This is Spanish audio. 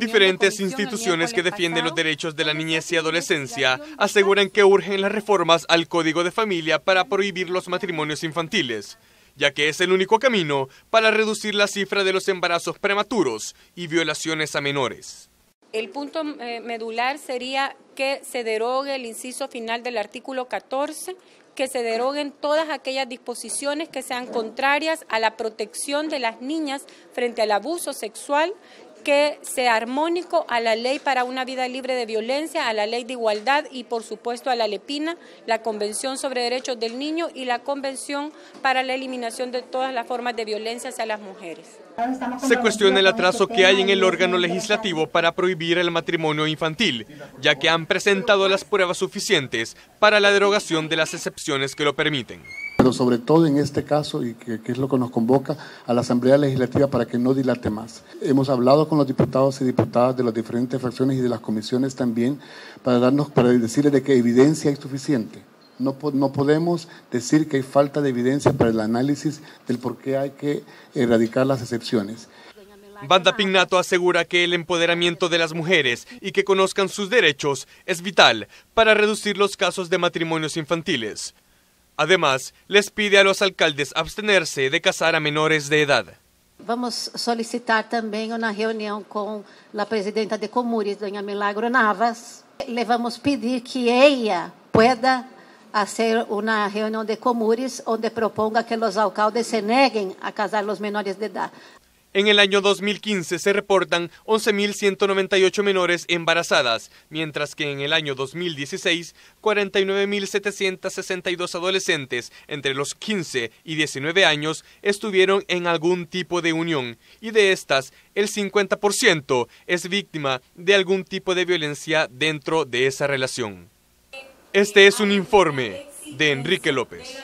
Diferentes instituciones que defienden los derechos de la niñez y adolescencia aseguran que urgen las reformas al Código de Familia para prohibir los matrimonios infantiles, ya que es el único camino para reducir la cifra de los embarazos prematuros y violaciones a menores. El punto eh, medular sería que se derogue el inciso final del artículo 14, que se deroguen todas aquellas disposiciones que sean contrarias a la protección de las niñas frente al abuso sexual que sea armónico a la ley para una vida libre de violencia, a la ley de igualdad y por supuesto a la LEPINA, la Convención sobre Derechos del Niño y la Convención para la Eliminación de todas las formas de violencia hacia las mujeres. Se cuestiona el atraso que hay en el órgano legislativo para prohibir el matrimonio infantil, ya que han presentado las pruebas suficientes para la derogación de las excepciones que lo permiten pero sobre todo en este caso, y que, es lo que nos convoca a la Asamblea Legislativa para que no dilate más. Hemos hablado con los diputados y diputadas de las diferentes fracciones y de las comisiones también para, darnos, para decirles de que evidencia es suficiente. No, no, podemos decir que hay falta de evidencia para el análisis del por qué hay que erradicar las excepciones. Banda Pignato asegura que el empoderamiento de las mujeres y que conozcan sus derechos es vital para reducir los casos de matrimonios infantiles. Además, les pide a los alcaldes abstenerse de casar a menores de edad. Vamos a solicitar también una reunión con la presidenta de Comures, doña Milagro Navas. Le vamos a pedir que ella pueda hacer una reunión de Comures donde proponga que los alcaldes se neguen a casar a los menores de edad. En el año 2015 se reportan 11.198 menores embarazadas, mientras que en el año 2016 49.762 adolescentes entre los 15 y 19 años estuvieron en algún tipo de unión y de estas el 50% es víctima de algún tipo de violencia dentro de esa relación. Este es un informe de Enrique López.